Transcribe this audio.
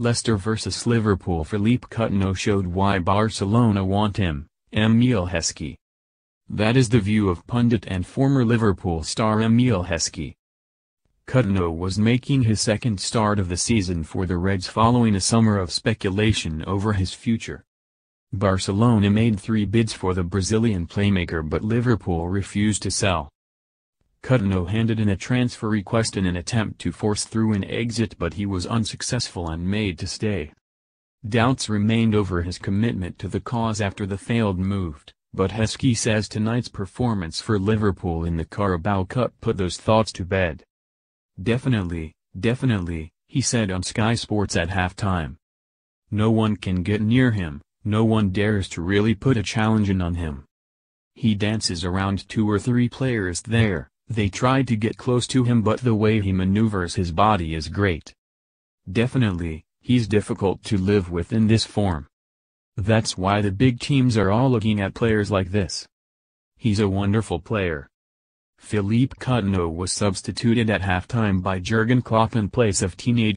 Leicester vs Liverpool Philippe Coutinho showed why Barcelona want him, Emil Heskey. That is the view of pundit and former Liverpool star Emil Heskey. Coutinho was making his second start of the season for the Reds following a summer of speculation over his future. Barcelona made three bids for the Brazilian playmaker but Liverpool refused to sell. Cudno handed in a transfer request in an attempt to force through an exit but he was unsuccessful and made to stay. Doubts remained over his commitment to the cause after the failed move, but Heskey says tonight's performance for Liverpool in the Carabao Cup put those thoughts to bed. Definitely, definitely, he said on Sky Sports at halftime. No one can get near him, no one dares to really put a challenge in on him. He dances around two or three players there, they tried to get close to him but the way he maneuvers his body is great. Definitely, he's difficult to live with in this form. That's why the big teams are all looking at players like this. He's a wonderful player. Philippe Coutinho was substituted at halftime by Jurgen Klopp in place of teenage